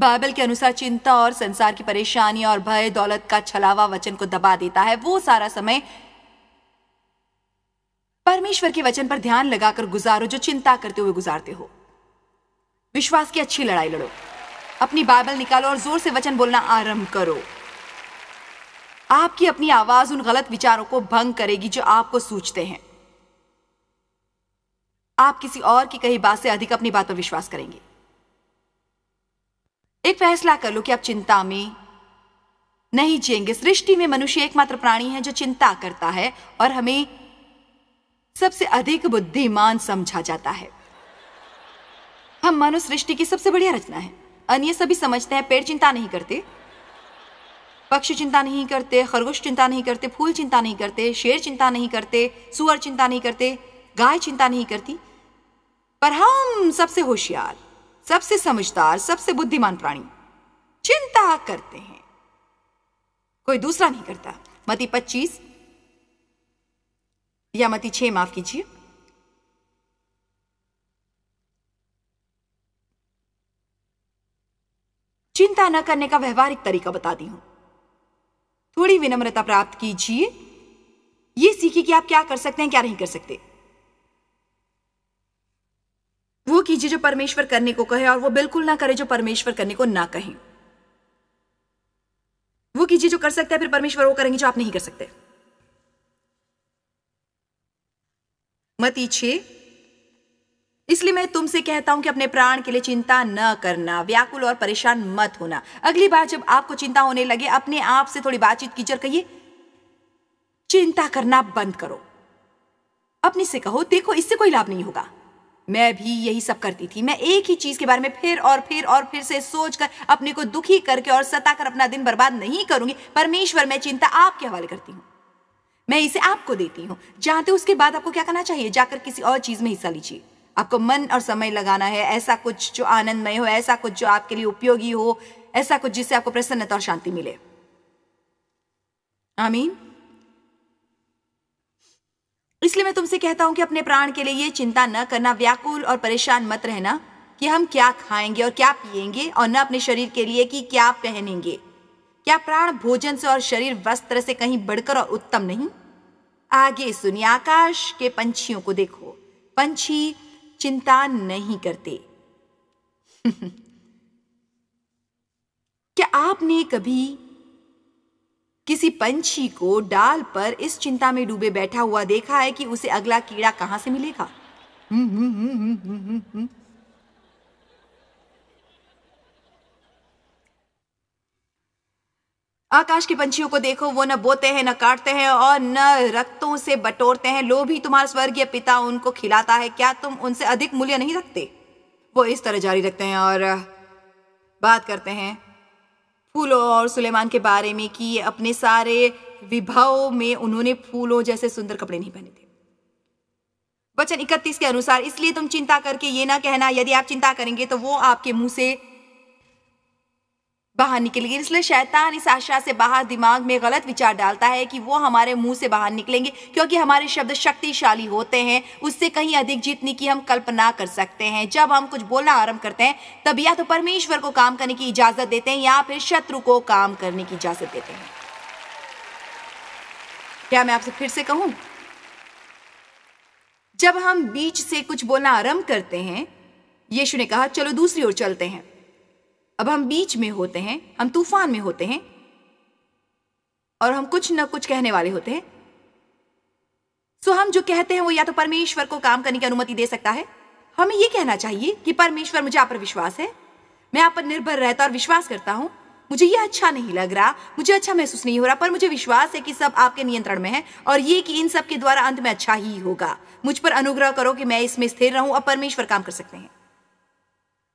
Bible के अनुसार चिंता और संसार की परेशानी और भय दौलत का छलावा वचन को दबा देता है वो सारा समय परमेश्वर के वचन पर ध्यान लगाकर गुजारो जो चिंता करते हुए गुजारते हो विश्वास की अच्छी लड़ाई लड़ो अपनी बाइबल निकालो और जोर से वचन बोलना आरंभ करो आपकी अपनी आवाज उन गलत विचारों को भंग करेगी जो आपको सोचते हैं आप किसी और की कही बात से अधिक अपनी बात पर विश्वास करेंगे एक फैसला कर लो कि आप चिंता में नहीं जिएंगे सृष्टि में मनुष्य एकमात्र प्राणी है जो चिंता करता है और हमें सबसे अधिक बुद्धिमान समझा जाता है हम मानव सृष्टि की सबसे बढ़िया रचना है अन्य सभी समझते हैं पेड़ चिंता नहीं करते पक्षी चिंता नहीं करते खरगोश चिंता नहीं करते फूल चिंता नहीं करते शेर चिंता नहीं करते सुअर चिंता नहीं करते गाय चिंता नहीं करती पर हम सबसे होशियार सबसे समझदार सबसे बुद्धिमान प्राणी चिंता करते हैं कोई दूसरा नहीं करता मती पच्चीस या मती छह माफ कीजिए चिंता न करने का व्यवहारिक तरीका बताती हूं थोड़ी विनम्रता प्राप्त कीजिए यह सीखिए कि आप क्या कर सकते हैं क्या नहीं कर सकते वो कीजिए जो परमेश्वर करने को कहे और वो बिल्कुल ना करे जो परमेश्वर करने को ना कहे वो कीजिए जो कर सकते हैं फिर परमेश्वर वो करेंगे जो आप नहीं कर सकते मत छे इसलिए मैं तुमसे कहता हूं कि अपने प्राण के लिए चिंता न करना व्याकुल और परेशान मत होना अगली बार जब आपको चिंता होने लगे अपने आप से थोड़ी बातचीत कीजिए और कहिए चिंता करना बंद करो अपने से कहो देखो इससे कोई लाभ नहीं होगा मैं भी यही सब करती थी मैं एक ही चीज के बारे में फिर और फिर और फिर से सोचकर अपने को दुखी करके और सताकर अपना दिन बर्बाद नहीं करूंगी परमेश्वर मैं चिंता आपके हवाले करती हूँ मैं इसे आपको देती हूँ जानते उसके बाद आपको क्या करना चाहिए जाकर किसी और चीज में हिस्सा लीजिए आपको मन और समय लगाना है ऐसा कुछ जो आनंदमय हो ऐसा कुछ जो आपके लिए उपयोगी हो ऐसा कुछ जिससे आपको प्रसन्नता और शांति मिले आमीन इसलिए मैं तुमसे कहता हूँ कि अपने प्राण के लिए ये चिंता न करना व्याकुल और परेशान मत रहना कि हम क्या खाएंगे और क्या पिएंगे और न अपने शरीर के लिए कि क्या पहनेंगे क्या प्राण भोजन से और शरीर वस्त्र से कहीं बढ़कर और उत्तम नहीं आगे सुनिए आकाश के पंछियों को देखो पंछी चिंता नहीं करते क्या आपने कभी किसी पंछी को डाल पर इस चिंता में डूबे बैठा हुआ देखा है कि उसे अगला कीड़ा कहां से मिलेगा आकाश के पंछियों को देखो वो न बोते हैं न काटते हैं और न रक्तों से बटोरते हैं लो भी तुम्हारा स्वर्गीय पिता उनको खिलाता है क्या तुम उनसे अधिक मूल्य नहीं रखते वो इस तरह जारी रखते हैं और बात करते हैं फूलों और सुलेमान के बारे में कि अपने सारे विभाव में उन्होंने फूलों जैसे सुंदर कपड़े नहीं पहने थे वचन इकतीस के अनुसार इसलिए तुम चिंता करके ये ना कहना यदि आप चिंता करेंगे तो वो आपके मुंह से बाहर निकलेगी इसलिए शैतान इस आशा से बाहर दिमाग में गलत विचार डालता है कि वो हमारे मुंह से बाहर निकलेंगे क्योंकि हमारे शब्द शक्तिशाली होते हैं उससे कहीं अधिक जीतने की हम कल्पना कर सकते हैं जब हम कुछ बोलना आरंभ करते हैं तब या तो परमेश्वर को काम करने की इजाज़त देते हैं या फिर शत्रु को काम करने की इजाज़त देते हैं क्या मैं आपसे फिर से कहूं जब हम बीच से कुछ बोलना आरंभ करते हैं यीशु ने कहा चलो दूसरी ओर चलते हैं अब हम बीच में होते हैं हम तूफान में होते हैं और हम कुछ ना कुछ कहने वाले होते हैं सो हम जो कहते हैं वो या तो परमेश्वर को काम करने की अनुमति दे सकता है हमें ये कहना चाहिए कि परमेश्वर मुझे आप पर विश्वास है मैं आप पर निर्भर रहता और विश्वास करता हूं मुझे यह अच्छा नहीं लग रहा मुझे अच्छा महसूस नहीं हो रहा पर मुझे विश्वास है कि सब आपके नियंत्रण में है और ये कि इन सब के द्वारा अंत में अच्छा ही होगा मुझ पर अनुग्रह करो कि मैं इसमें स्थिर रहूं और परमेश्वर काम कर सकते हैं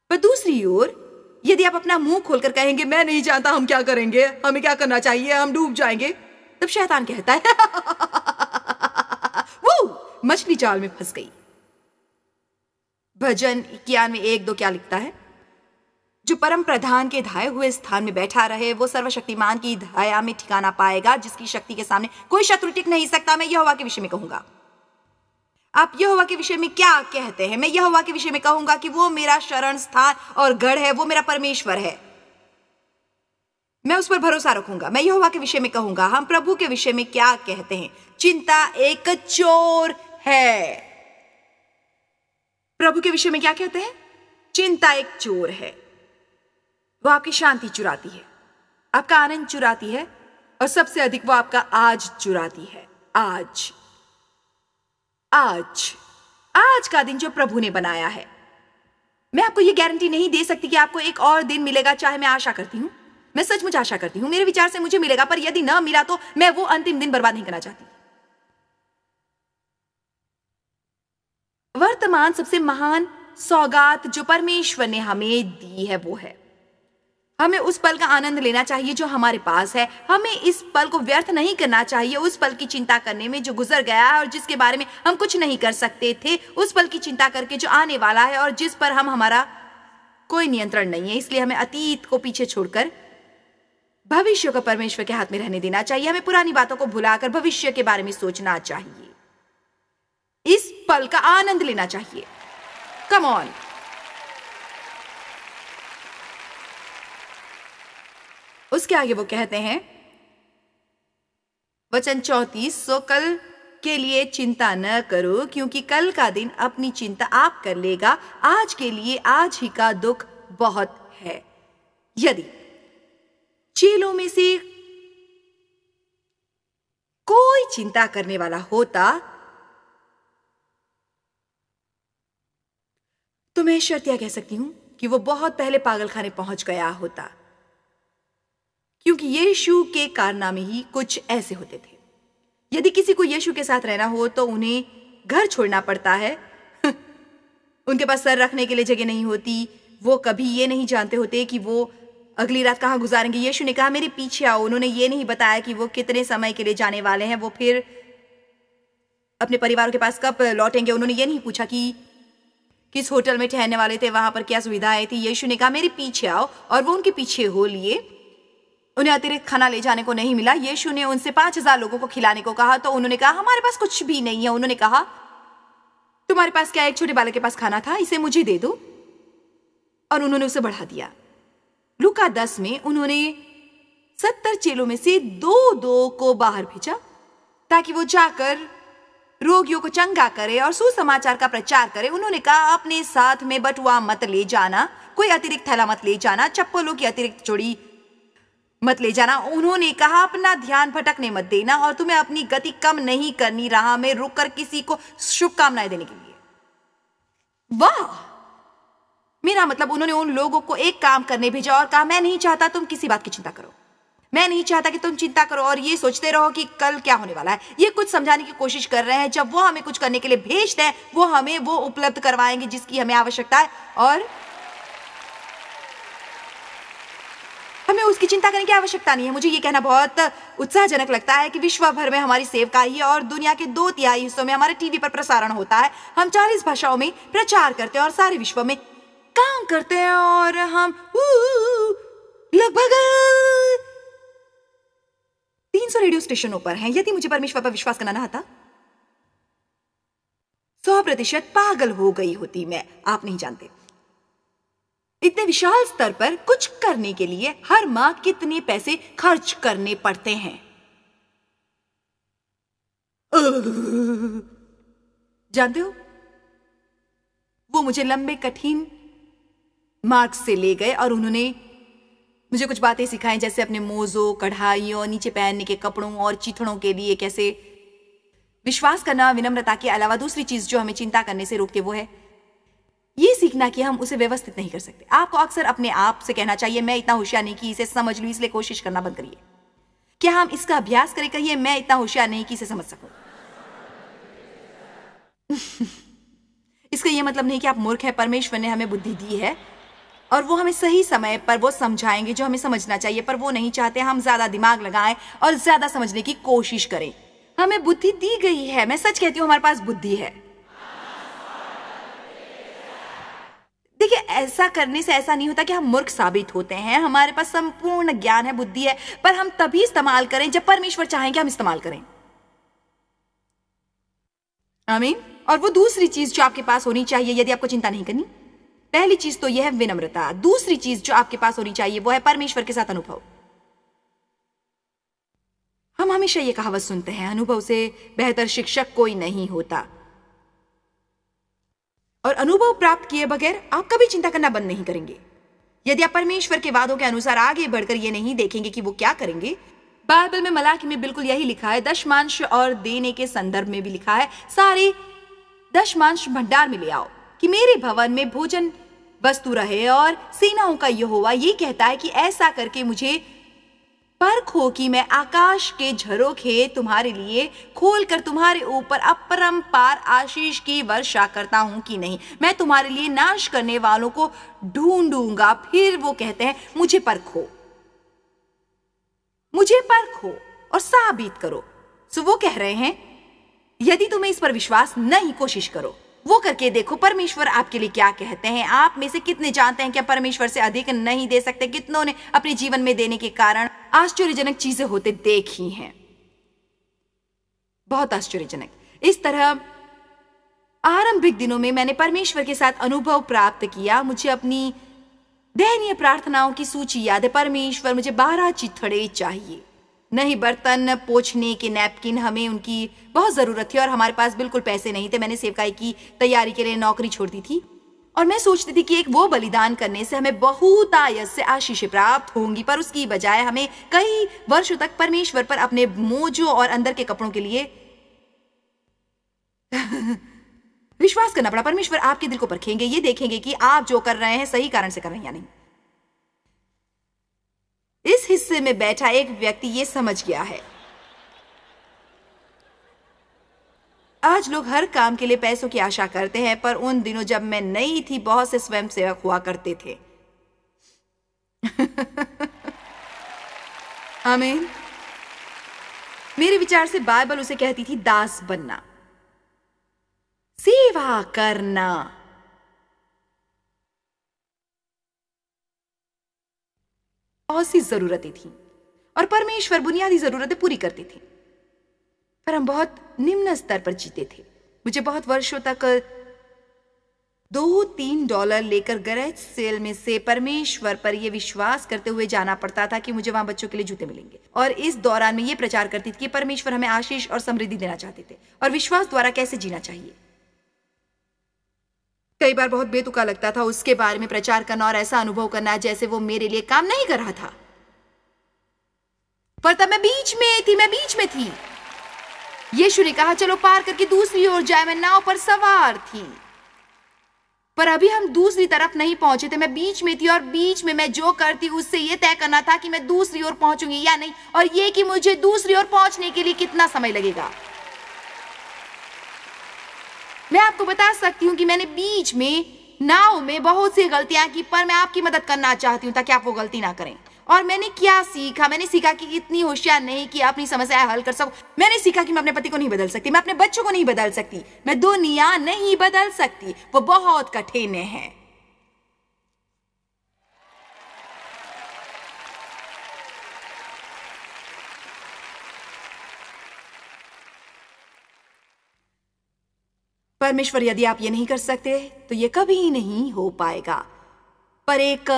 पर दूसरी ओर यदि आप अपना मुंह खोलकर कहेंगे मैं नहीं जानता हम क्या करेंगे हमें क्या करना चाहिए हम डूब जाएंगे तब शैतान कहता है वो मछली जाल में फंस गई भजन इक्यानवे एक दो क्या लिखता है जो परम प्रधान के धाये हुए स्थान में बैठा रहे वो सर्वशक्तिमान की धाया में ठिकाना पाएगा जिसकी शक्ति के सामने कोई शत्रु टिक नहीं सकता मैं यह हवा के विषय में कहूंगा आप यहोवा के विषय में क्या कहते हैं मैं यहोवा के विषय में कहूंगा कि वो मेरा शरण स्थान और गढ़ है वो मेरा परमेश्वर है मैं उस पर भरोसा रखूंगा मैं यहोवा के विषय में कहूंगा हम प्रभु के विषय में क्या कहते हैं चिंता एक चोर है प्रभु के विषय में क्या कहते हैं चिंता एक चोर है वो आपकी शांति चुराती है आपका आनंद चुराती है और सबसे अधिक वो आपका आज चुराती है आज आज आज का दिन जो प्रभु ने बनाया है मैं आपको यह गारंटी नहीं दे सकती कि आपको एक और दिन मिलेगा चाहे मैं आशा करती हूं मैं सचमुच आशा करती हूं मेरे विचार से मुझे मिलेगा पर यदि न मिला तो मैं वो अंतिम दिन बर्बाद नहीं करना चाहती वर्तमान सबसे महान सौगात जो परमेश्वर ने हमें दी है वो है हमें उस पल का आनंद लेना चाहिए जो हमारे पास है हमें इस पल को व्यर्थ नहीं करना चाहिए उस पल की चिंता करने में जो गुजर गया है और जिसके बारे में हम कुछ नहीं कर सकते थे उस पल की चिंता करके जो आने वाला है और जिस पर हम हमारा कोई नियंत्रण नहीं है इसलिए हमें अतीत को पीछे छोड़कर भविष्य को परमेश्वर के हाथ में रहने देना चाहिए हमें पुरानी बातों को भुलाकर भविष्य के बारे में सोचना चाहिए इस पल का आनंद लेना चाहिए कम ऑन उसके आगे वो कहते हैं वचन चौतीस सो कल के लिए चिंता न करो क्योंकि कल का दिन अपनी चिंता आप कर लेगा आज के लिए आज ही का दुख बहुत है यदि चीलों में से कोई चिंता करने वाला होता तो मैं शर्तिया कह सकती हूं कि वो बहुत पहले पागलखाने पहुंच गया होता क्योंकि यीशु के कारनामे ही कुछ ऐसे होते थे यदि किसी को यीशु के साथ रहना हो तो उन्हें घर छोड़ना पड़ता है उनके पास सर रखने के लिए जगह नहीं होती वो कभी ये नहीं जानते होते कि वो अगली रात कहाँ गुजारेंगे यीशु ने कहा मेरे पीछे आओ उन्होंने ये नहीं बताया कि वो कितने समय के लिए जाने वाले हैं वो फिर अपने परिवार के पास कब लौटेंगे उन्होंने ये नहीं पूछा कि किस होटल में ठहरने वाले थे वहां पर क्या सुविधाएं थी यीशु ने कहा मेरे पीछे आओ और वो उनके पीछे हो लिए उन्हें अतिरिक्त खाना ले जाने को नहीं मिला यीशु ने उनसे पांच हजार लोगों को खिलाने को कहा तो उन्होंने कहा हमारे पास कुछ भी नहीं है उन्होंने कहा तुम्हारे पास क्या एक छोटे बालक के पास खाना था इसे मुझे दे दो और उन्होंने उसे बढ़ा दिया लुका दस में उन्होंने सत्तर चेलों में से दो दो को बाहर भेजा ताकि वो जाकर रोगियों को चंगा करे और सुसमाचार का प्रचार करे उन्होंने कहा अपने साथ में बटुआ मत ले जाना कोई अतिरिक्त थैला मत ले जाना चप्पलों की अतिरिक्त जोड़ी मत ले जाना उन्होंने कहा अपना ध्यान भटकने मत देना और तुम्हें अपनी गति कम नहीं करनी राह में रुक कर किसी को शुभकामनाएं देने के लिए वाह मेरा मतलब उन्होंने उन लोगों को एक काम करने भेजा और कहा मैं नहीं चाहता तुम किसी बात की चिंता करो मैं नहीं चाहता कि तुम चिंता करो और ये सोचते रहो कि कल क्या होने वाला है ये कुछ समझाने की कोशिश कर रहे हैं जब वो हमें कुछ करने के लिए भेजते हैं वो हमें वो उपलब्ध करवाएंगे जिसकी हमें आवश्यकता है और हमें उसकी चिंता करने की आवश्यकता नहीं है मुझे ये कहना बहुत उत्साहजनक लगता है कि विश्व भर में हमारी सेवका ही और दुनिया के दो तिहाई हिस्सों में हमारे टीवी पर प्रसारण होता है हम चालीस भाषाओं में प्रचार करते हैं और सारे विश्व में काम करते हैं और हम लगभग तीन सौ रेडियो स्टेशनों पर हैं यदि मुझे परमेश्वर पर विश्वास करना ना सौ प्रतिशत पागल हो गई होती मैं आप नहीं जानते इतने विशाल स्तर पर कुछ करने के लिए हर माह कितने पैसे खर्च करने पड़ते हैं जानते हो वो मुझे लंबे कठिन मार्ग से ले गए और उन्होंने मुझे कुछ बातें सिखाई जैसे अपने मोजों कढ़ाइयों नीचे पहनने के कपड़ों और चिथड़ों के लिए कैसे विश्वास करना विनम्रता के अलावा दूसरी चीज जो हमें चिंता करने से रोकते वो है ये सीखना कि हम उसे व्यवस्थित नहीं कर सकते आपको अक्सर अपने आप से कहना चाहिए मैं इतना होशियार नहीं कि इसे समझ लू इसलिए कोशिश करना बंद करिए क्या हम इसका अभ्यास करें कहिए मैं इतना होशियार नहीं कि इसे समझ सकूं इसका यह मतलब नहीं कि आप मूर्ख हैं परमेश्वर ने हमें बुद्धि दी है और वो हमें सही समय पर वो समझाएंगे जो हमें समझना चाहिए पर वो नहीं चाहते हम ज्यादा दिमाग लगाएं और ज्यादा समझने की कोशिश करें हमें बुद्धि दी गई है मैं सच कहती हूँ हमारे पास बुद्धि है देखिए ऐसा करने से ऐसा नहीं होता कि हम मूर्ख साबित होते हैं हमारे पास संपूर्ण ज्ञान है बुद्धि है पर हम तभी इस्तेमाल करें जब परमेश्वर चाहें कि हम इस्तेमाल करें आमीन और वो दूसरी चीज जो आपके पास होनी चाहिए यदि आपको चिंता नहीं करनी पहली चीज तो यह है विनम्रता दूसरी चीज जो आपके पास होनी चाहिए वो है परमेश्वर के साथ अनुभव हम हमेशा ये कहावत सुनते हैं अनुभव से बेहतर शिक्षक कोई नहीं होता और अनुभव प्राप्त किए बगैर आप कभी चिंता करना बंद नहीं करेंगे यदि आप परमेश्वर के वादों के अनुसार आगे बढ़कर ये नहीं देखेंगे कि वो क्या करेंगे बाइबल में मलाकी में बिल्कुल यही लिखा है दशमांश और देने के संदर्भ में भी लिखा है सारे दशमांश भंडार में ले आओ कि मेरे भवन में भोजन वस्तु रहे और सेनाओं का यह हुआ ये कहता है कि ऐसा करके मुझे पर कि मैं आकाश के झरोखे तुम्हारे लिए खोल कर तुम्हारे ऊपर अपरम्पार आशीष की वर्षा करता हूं कि नहीं मैं तुम्हारे लिए नाश करने वालों को ढूंढूंगा फिर वो कहते हैं मुझे परखो मुझे परखो और साबित करो सो वो कह रहे हैं यदि तुम्हें इस पर विश्वास नहीं कोशिश करो वो करके देखो परमेश्वर आपके लिए क्या कहते हैं आप में से कितने जानते हैं क्या परमेश्वर से अधिक नहीं दे सकते कितनों ने अपने जीवन में देने के कारण आश्चर्यजनक चीजें होते देखी हैं बहुत आश्चर्यजनक इस तरह आरंभिक दिनों में मैंने परमेश्वर के साथ अनुभव प्राप्त किया मुझे अपनी दयनीय प्रार्थनाओं की सूची याद है परमेश्वर मुझे बारह चिथड़े चाहिए नहीं बर्तन पोछने के नैपकिन हमें उनकी बहुत ज़रूरत थी और हमारे पास बिल्कुल पैसे नहीं थे मैंने सेवकाई की तैयारी के लिए नौकरी छोड़ दी थी और मैं सोचती थी कि एक वो बलिदान करने से हमें बहुत आयस से आशीष प्राप्त होंगी पर उसकी बजाय हमें कई वर्षों तक परमेश्वर पर अपने मोजो और अंदर के कपड़ों के लिए विश्वास करना पड़ा परमेश्वर आपके दिल को परखेंगे ये देखेंगे कि आप जो कर रहे हैं सही कारण से कर रहे हैं या नहीं इस हिस्से में बैठा एक व्यक्ति ये समझ गया है आज लोग हर काम के लिए पैसों की आशा करते हैं पर उन दिनों जब मैं नई थी बहुत से स्वयं सेवक हुआ करते थे आमीन मेरे विचार से बाइबल उसे कहती थी दास बनना सेवा करना बहुत सी जरूरतें थी और परमेश्वर बुनियादी जरूरतें पूरी करती थी पर हम बहुत निम्न स्तर पर जीते थे मुझे बहुत वर्षों तक दो तीन डॉलर लेकर गरज सेल में से परमेश्वर पर यह विश्वास करते हुए जाना पड़ता था कि मुझे वहां बच्चों के लिए जूते मिलेंगे और इस दौरान में ये प्रचार करती थी कि परमेश्वर हमें आशीष और समृद्धि देना चाहते थे और विश्वास द्वारा कैसे जीना चाहिए कई बार बहुत बेतुका लगता था उसके बारे में प्रचार करना और ऐसा अनुभव करना जैसे वो मेरे लिए काम नहीं कर रहा था पर तब मैं बीच में थी मैं बीच में थी यीशु ने कहा चलो पार करके दूसरी ओर जाए मैं नाव पर सवार थी पर अभी हम दूसरी तरफ नहीं पहुंचे थे मैं बीच में थी और बीच में मैं जो करती उससे यह तय करना था कि मैं दूसरी ओर पहुंचूंगी या नहीं और ये कि मुझे दूसरी ओर पहुंचने के लिए कितना समय लगेगा मैं आपको बता सकती हूं कि मैंने बीच में नाव में बहुत सी गलतियां की पर मैं आपकी मदद करना चाहती हूँ ताकि आप वो गलती ना करें और मैंने क्या सीखा मैंने सीखा कि इतनी होशियार नहीं कि अपनी समस्या हल कर सको मैंने सीखा कि मैं अपने पति को नहीं बदल सकती मैं अपने बच्चों को नहीं बदल सकती मैं दुनिया नहीं बदल सकती वो बहुत कठिन है परमेश्वर यदि आप ये नहीं कर सकते तो ये कभी नहीं हो पाएगा पर एक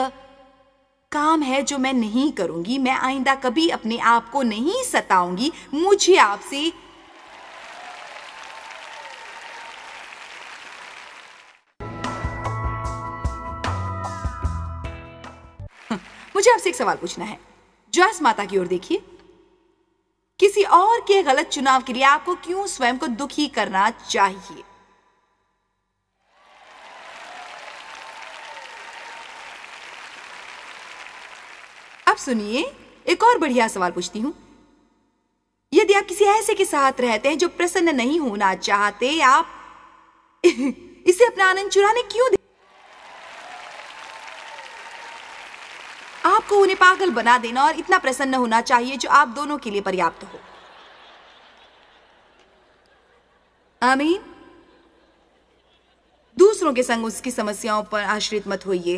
काम है जो मैं नहीं करूंगी मैं आइंदा कभी अपने आप को नहीं सताऊंगी मुझे आपसे मुझे आपसे एक सवाल पूछना है जॉयस माता की ओर देखिए किसी और के गलत चुनाव के लिए आपको क्यों स्वयं को दुखी करना चाहिए अब सुनिए एक और बढ़िया सवाल पूछती हूँ यदि आप किसी ऐसे के साथ रहते हैं जो प्रसन्न नहीं होना चाहते आप इसे अपना आनंद चुराने क्यों दे आपको उन्हें पागल बना देना और इतना प्रसन्न होना चाहिए जो आप दोनों के लिए पर्याप्त हो आमीन दूसरों के संग उसकी समस्याओं पर आश्रित मत होइए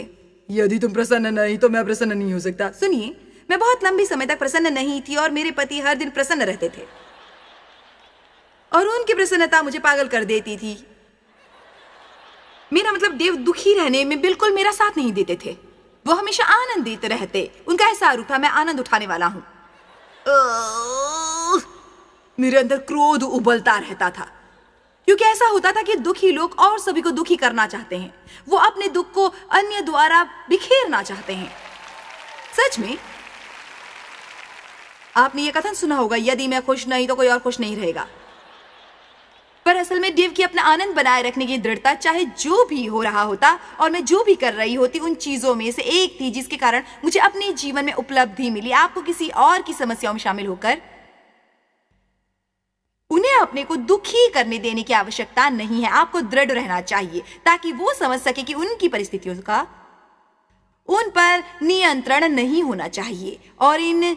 यदि तुम प्रसन्न नहीं तो मैं प्रसन्न नहीं हो सकता सुनिए मैं बहुत लंबे समय तक प्रसन्न नहीं थी और मेरे पति हर दिन प्रसन्न रहते थे और उनकी प्रसन्नता मुझे पागल कर देती थी मेरा मतलब देव दुखी रहने में बिल्कुल मेरा साथ नहीं देते थे वो हमेशा आनंदित रहते उनका ऐसा आरोप था मैं आनंद उठाने वाला हूं मेरे अंदर क्रोध उबलता रहता था क्योंकि ऐसा होता था कि दुखी लोग और सभी को दुखी करना चाहते हैं वो अपने दुख को अन्य द्वारा बिखेरना चाहते हैं सच में आपने ये कथन सुना होगा यदि मैं खुश नहीं तो कोई और खुश नहीं रहेगा पर असल में डेव की अपना आनंद बनाए रखने की दृढ़ता चाहे जो भी हो रहा होता और मैं जो भी कर रही होती उन चीजों में से एक थी जिसके कारण मुझे अपने जीवन में उपलब्धि मिली आपको किसी और की समस्याओं में शामिल होकर उन्हें अपने को दुखी करने देने की आवश्यकता नहीं है आपको दृढ़ रहना चाहिए ताकि वो समझ सके कि उनकी परिस्थितियों का उन पर नियंत्रण नहीं होना चाहिए और इन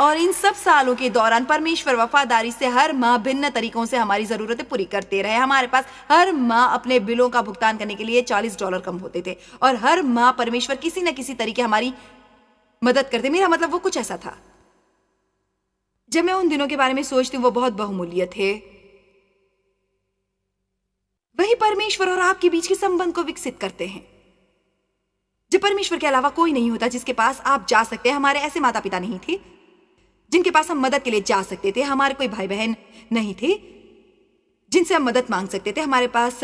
और इन सब सालों के दौरान परमेश्वर वफादारी से हर माह भिन्न तरीकों से हमारी ज़रूरतें पूरी करते रहे हमारे पास हर माह अपने बिलों का भुगतान करने के लिए 40 डॉलर कम होते थे और हर माह परमेश्वर किसी न किसी तरीके हमारी मदद करते मेरा मतलब वो कुछ ऐसा था जब मैं उन दिनों के बारे में सोचती हूँ वो बहुत बहुमूल्य थे वही परमेश्वर और आपके बीच के संबंध को विकसित करते हैं जब परमेश्वर के अलावा कोई नहीं होता जिसके पास आप जा सकते हैं हमारे ऐसे माता पिता नहीं थे जिनके पास हम मदद के लिए जा सकते थे हमारे कोई भाई बहन नहीं थे जिनसे हम मदद मांग सकते थे हमारे पास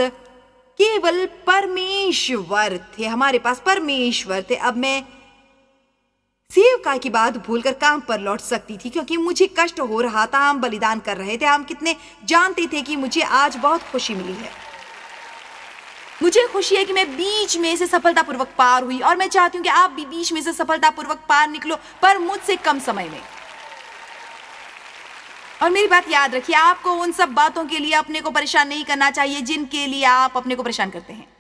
केवल परमेश्वर थे हमारे पास परमेश्वर थे अब मैं सेवका की बात भूलकर काम पर लौट सकती थी क्योंकि मुझे कष्ट हो रहा था हम बलिदान कर रहे थे हम कितने जानते थे कि मुझे आज बहुत खुशी मिली है मुझे खुशी है कि मैं बीच में से सफलतापूर्वक पार हुई और मैं चाहती हूँ कि आप भी बीच में से सफलतापूर्वक पार निकलो पर मुझसे कम समय में और मेरी बात याद रखिए आपको उन सब बातों के लिए अपने को परेशान नहीं करना चाहिए जिनके लिए आप अपने को परेशान करते हैं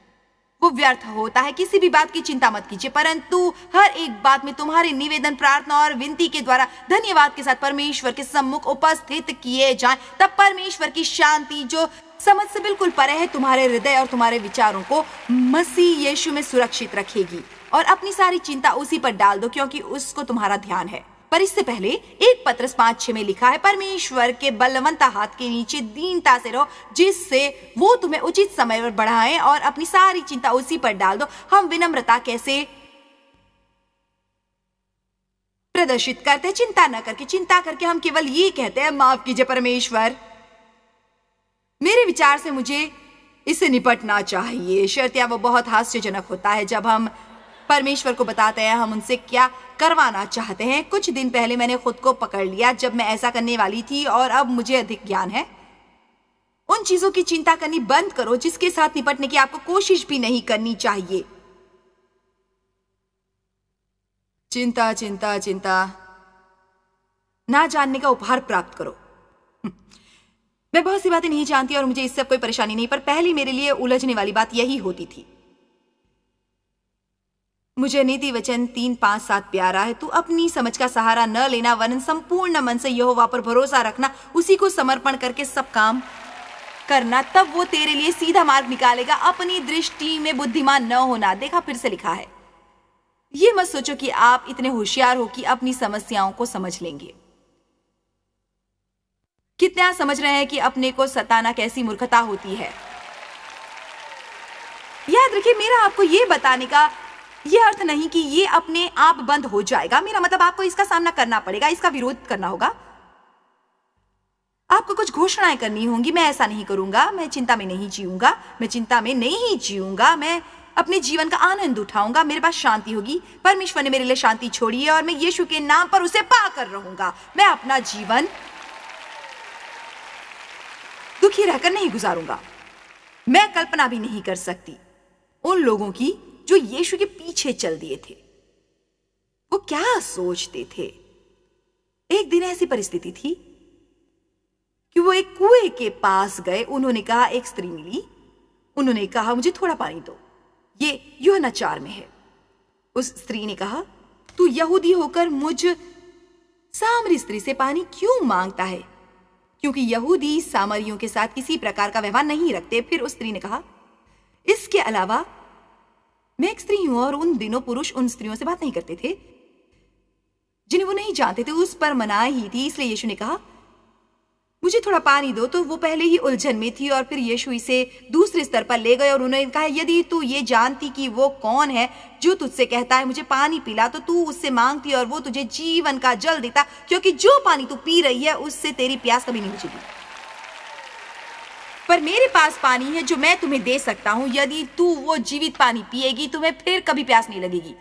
वो व्यर्थ होता है किसी भी बात की चिंता मत कीजिए परंतु हर एक बात में तुम्हारे निवेदन प्रार्थना और विनती के द्वारा धन्यवाद के साथ परमेश्वर के सम्मुख उपस्थित किए जाए तब परमेश्वर की शांति जो समझ से बिल्कुल परे है तुम्हारे हृदय और तुम्हारे विचारों को मसीह यीशु में सुरक्षित रखेगी और अपनी सारी चिंता उसी पर डाल दो क्योंकि उसको तुम्हारा ध्यान है पर इससे पहले एक पत्र पांच छह में लिखा है परमेश्वर के बलवंत हाथ के नीचे दीनता से रहो जिससे वो तुम्हें उचित समय पर बढ़ाए और अपनी सारी चिंता उसी पर डाल दो हम विनम्रता कैसे प्रदर्शित करते चिंता न करके चिंता करके हम केवल ये कहते हैं माफ कीजिए परमेश्वर मेरे विचार से मुझे इससे निपटना चाहिए शर्त या वो बहुत हास्यजनक होता है जब हम परमेश्वर को बताते हैं हम उनसे क्या करवाना चाहते हैं कुछ दिन पहले मैंने खुद को पकड़ लिया जब मैं ऐसा करने वाली थी और अब मुझे अधिक ज्ञान है उन चीजों की चिंता करनी बंद करो जिसके साथ निपटने की आपको कोशिश भी नहीं करनी चाहिए चिंता चिंता चिंता ना जानने का उपहार प्राप्त करो मैं बहुत सी बातें नहीं जानती और मुझे इससे कोई परेशानी नहीं पर पहली मेरे लिए उलझने वाली बात यही होती थी मुझे नीति वचन तीन पांच सात प्यारा है तू अपनी समझ का सहारा न लेना वरन संपूर्ण मन से यहोवा पर भरोसा रखना उसी को समर्पण करके सब काम करना तब वो तेरे लिए सीधा मार्ग निकालेगा अपनी दृष्टि में बुद्धिमान न होना देखा फिर से लिखा है ये मत सोचो कि आप इतने होशियार हो कि अपनी समस्याओं को समझ लेंगे कितने आप समझ रहे हैं कि अपने को सताना कैसी मूर्खता होती है याद रखिए मेरा आपको ये बताने का ये अर्थ नहीं कि ये अपने आप बंद हो जाएगा मेरा मतलब आपको इसका सामना करना पड़ेगा इसका विरोध करना होगा आपको कुछ घोषणाएं करनी होंगी मैं ऐसा नहीं करूंगा मैं चिंता में नहीं जीऊंगा मैं चिंता में नहीं जीऊंगा मैं अपने जीवन का आनंद उठाऊंगा मेरे पास शांति होगी परमेश्वर ने मेरे लिए शांति छोड़ी है और मैं यीशु के नाम पर उसे पा कर रहूंगा मैं अपना जीवन दुखी रहकर नहीं गुजारूंगा मैं कल्पना भी नहीं कर सकती उन लोगों की जो यीशु के पीछे चल दिए थे वो क्या सोचते थे एक दिन ऐसी परिस्थिति थी कि वो एक कुएं के पास गए उन्होंने कहा एक स्त्री मिली उन्होंने कहा मुझे थोड़ा पानी दो ये योहना चार में है उस स्त्री ने कहा तू यहूदी होकर मुझ सामरी स्त्री से पानी क्यों मांगता है क्योंकि यहूदी सामरियों के साथ किसी प्रकार का व्यवहार नहीं रखते फिर उस स्त्री ने कहा इसके अलावा मैं एक स्त्री हूं और उन दिनों पुरुष उन स्त्रियों से बात नहीं करते थे जिन्हें वो नहीं जानते थे उस पर मना ही थी इसलिए यीशु ने कहा मुझे थोड़ा पानी दो तो वो पहले ही उलझन में थी और फिर यीशु इसे दूसरे स्तर पर ले गए और उन्होंने कहा यदि तू ये जानती कि वो कौन है जो तुझसे कहता है मुझे पानी पिला तो तू उससे मांगती और वो तुझे जीवन का जल देता क्योंकि जो पानी तू पी रही है उससे तेरी प्यास कभी नहीं बुझेगी पर मेरे पास पानी है जो मैं तुम्हें दे सकता हूं यदि तू वो जीवित पानी पिएगी तुम्हें फिर कभी प्यास नहीं लगेगी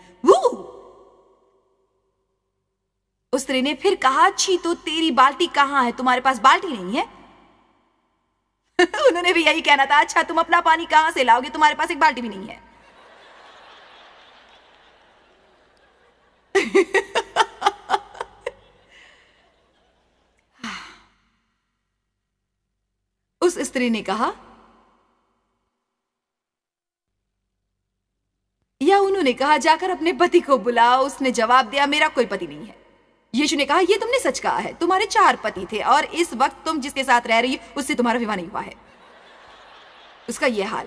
उस स्त्री ने फिर कहा छी तो तेरी बाल्टी कहां है तुम्हारे पास बाल्टी नहीं है उन्होंने भी यही कहना था अच्छा तुम अपना पानी कहां से लाओगे तुम्हारे पास एक बाल्टी भी नहीं है स्त्री ने कहा या उन्होंने कहा जाकर अपने पति को बुलाओ उसने जवाब दिया मेरा कोई पति नहीं है यीशु ने कहा यह तुमने सच कहा है तुम्हारे चार पति थे और इस वक्त तुम जिसके साथ रह रही हो उससे तुम्हारा विवाह नहीं हुआ है उसका यह हाल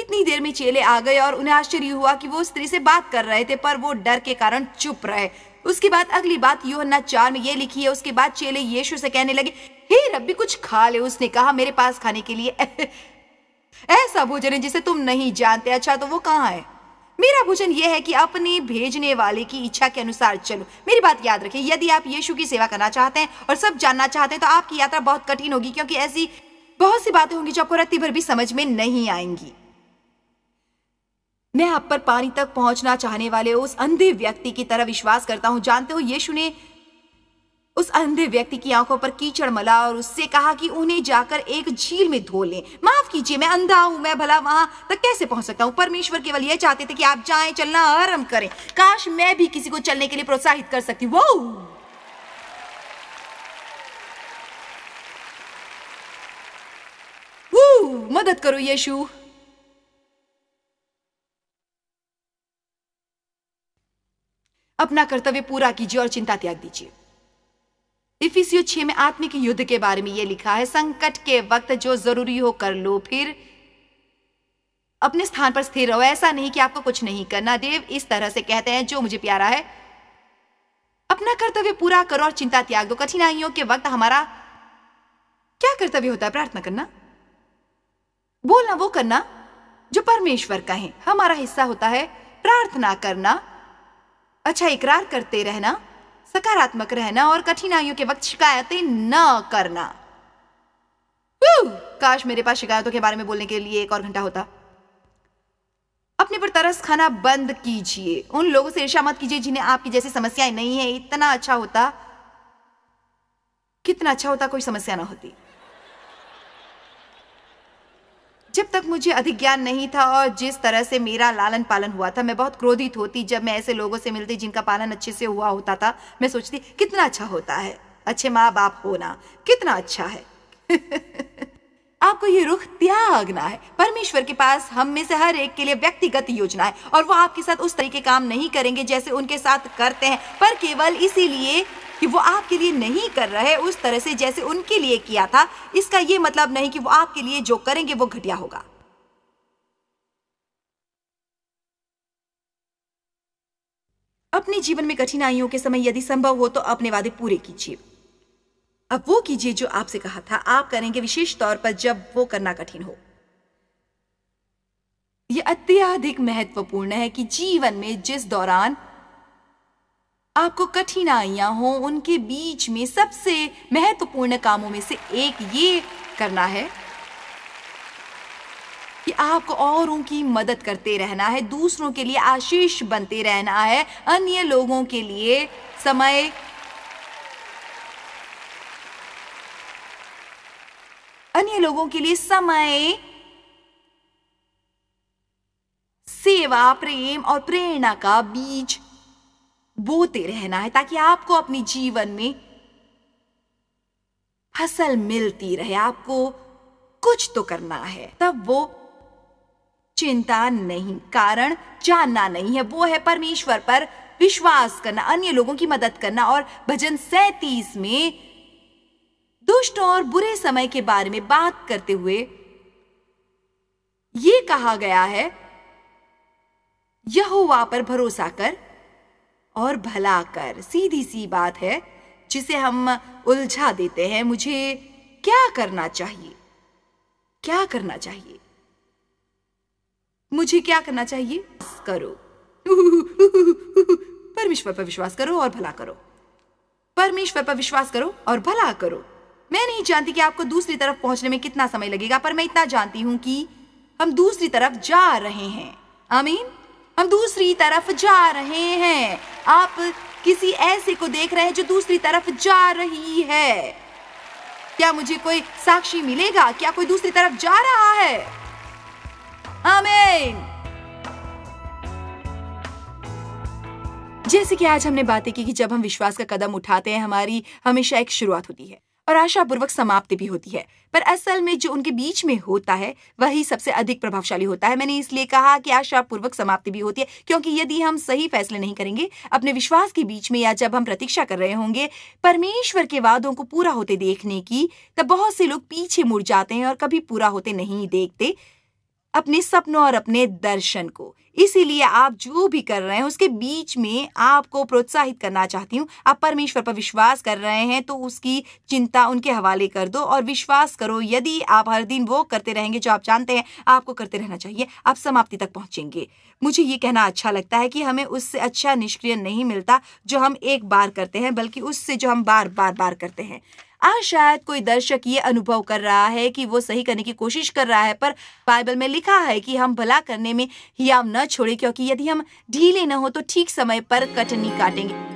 इतनी देर में चेले आ गए और उन्हें आश्चर्य हुआ कि वो स्त्री से बात कर रहे थे पर वो डर के कारण चुप रहे उसके बाद अगली बात यूहन्ना चार में ये लिखी है उसके बाद चेले यीशु से कहने लगे हे रब्बी कुछ खा ले उसने कहा मेरे पास खाने के लिए ऐसा भोजन है जिसे तुम नहीं जानते अच्छा तो वो कहाँ है मेरा भोजन यह है कि अपने भेजने वाले की इच्छा के अनुसार चलो मेरी बात याद रखें यदि आप यीशु की सेवा करना चाहते हैं और सब जानना चाहते हैं तो आपकी यात्रा बहुत कठिन होगी क्योंकि ऐसी बहुत सी बातें होंगी जो आपको रत्ती भर भी समझ में नहीं आएंगी मैं आप पर पानी तक पहुंचना चाहने वाले उस अंधे व्यक्ति की तरह विश्वास करता हूं जानते हो यीशु ने उस अंधे व्यक्ति की आंखों पर कीचड़ मला और उससे कहा कि उन्हें जाकर एक झील में धो लें माफ कीजिए मैं अंधा हूं मैं भला वहां तक कैसे पहुंच सकता हूं परमेश्वर केवल यह चाहते थे कि आप जाएं चलना आरंभ करें काश मैं भी किसी को चलने के लिए प्रोत्साहित कर सकती वो मदद करो यीशु अपना कर्तव्य पूरा कीजिए और चिंता त्याग दीजिए इफिसियो छे में आत्मिक युद्ध के बारे में यह लिखा है संकट के वक्त जो जरूरी हो कर लो फिर अपने स्थान पर स्थिर रहो ऐसा नहीं कि आपको कुछ नहीं करना देव इस तरह से कहते हैं जो मुझे प्यारा है अपना कर्तव्य पूरा करो और चिंता त्याग दो कठिनाइयों के वक्त हमारा क्या कर्तव्य होता है प्रार्थना करना बोलना वो करना जो परमेश्वर का है हमारा हिस्सा होता है प्रार्थना करना अच्छा इकरार करते रहना सकारात्मक रहना और कठिनाइयों के वक्त शिकायतें न करना काश मेरे पास शिकायतों के बारे में बोलने के लिए एक और घंटा होता अपने पर तरस खाना बंद कीजिए उन लोगों से ईर्षा मत कीजिए जिन्हें आपकी जैसी समस्याएं नहीं है इतना अच्छा होता कितना अच्छा होता कोई समस्या ना होती जब तक मुझे अधिक ज्ञान नहीं था और जिस तरह से मेरा लालन पालन हुआ था मैं बहुत क्रोधित होती जब मैं ऐसे लोगों से मिलती जिनका पालन अच्छे से हुआ होता था मैं सोचती कितना अच्छा होता है अच्छे माँ बाप होना कितना अच्छा है आपको ये रुख त्यागना है परमेश्वर के पास हम में से हर एक के लिए व्यक्तिगत योजना है और वो आपके साथ उस तरीके काम नहीं करेंगे जैसे उनके साथ करते हैं पर केवल इसीलिए कि वो आपके लिए नहीं कर रहे उस तरह से जैसे उनके लिए किया था इसका ये मतलब नहीं कि वो आपके लिए जो करेंगे वो घटिया होगा अपने जीवन में कठिनाइयों के समय यदि संभव हो तो अपने वादे पूरे कीजिए अब वो कीजिए जो आपसे कहा था आप करेंगे विशेष तौर पर जब वो करना कठिन हो यह अत्यधिक महत्वपूर्ण है कि जीवन में जिस दौरान आपको कठिनाइयां हो उनके बीच में सबसे महत्वपूर्ण कामों में से एक ये करना है कि आपको औरों की मदद करते रहना है दूसरों के लिए आशीष बनते रहना है अन्य लोगों के लिए समय अन्य लोगों के लिए समय सेवा प्रेम और प्रेरणा का बीज बोते रहना है ताकि आपको अपने जीवन में फसल मिलती रहे आपको कुछ तो करना है तब वो चिंता नहीं कारण जानना नहीं है वो है परमेश्वर पर विश्वास करना अन्य लोगों की मदद करना और भजन सैतीस में दुष्ट और बुरे समय के बारे में बात करते हुए ये कहा गया है यहोवा पर भरोसा कर और भला कर सीधी सी बात है जिसे हम उलझा देते हैं मुझे क्या करना चाहिए क्या करना चाहिए मुझे क्या करना चाहिए करो परमेश्वर पर विश्वास करो और भला करो परमेश्वर पर विश्वास करो और भला करो मैं नहीं जानती कि आपको दूसरी तरफ पहुंचने में कितना समय लगेगा पर मैं इतना जानती हूं कि हम दूसरी तरफ जा रहे हैं आमीन हम दूसरी तरफ जा रहे हैं आप किसी ऐसे को देख रहे हैं जो दूसरी तरफ जा रही है क्या मुझे कोई साक्षी मिलेगा क्या कोई दूसरी तरफ जा रहा है आमीन जैसे कि आज हमने बातें की कि जब हम विश्वास का कदम उठाते हैं हमारी हमेशा एक शुरुआत होती है और आशापूर्वक समाप्ति भी होती है पर असल में जो उनके बीच में होता है वही सबसे अधिक प्रभावशाली होता है मैंने इसलिए कहा कि आशापूर्वक समाप्ति भी होती है क्योंकि यदि हम सही फैसले नहीं करेंगे अपने विश्वास के बीच में या जब हम प्रतीक्षा कर रहे होंगे परमेश्वर के वादों को पूरा होते देखने की तब बहुत से लोग पीछे मुड़ जाते हैं और कभी पूरा होते नहीं देखते अपने सपनों और अपने दर्शन को इसीलिए आप जो भी कर रहे हैं उसके बीच में आपको प्रोत्साहित करना चाहती हूँ आप परमेश्वर पर विश्वास कर रहे हैं तो उसकी चिंता उनके हवाले कर दो और विश्वास करो यदि आप हर दिन वो करते रहेंगे जो आप जानते हैं आपको करते रहना चाहिए आप समाप्ति तक पहुंचेंगे मुझे ये कहना अच्छा लगता है कि हमें उससे अच्छा निष्क्रिय नहीं मिलता जो हम एक बार करते हैं बल्कि उससे जो हम बार बार बार करते हैं आज हाँ, शायद कोई दर्शक ये अनुभव कर रहा है कि वो सही करने की कोशिश कर रहा है पर बाइबल में लिखा है कि हम भला करने में हिया न छोड़े क्योंकि यदि हम ढीले न हो तो ठीक समय पर कटनी काटेंगे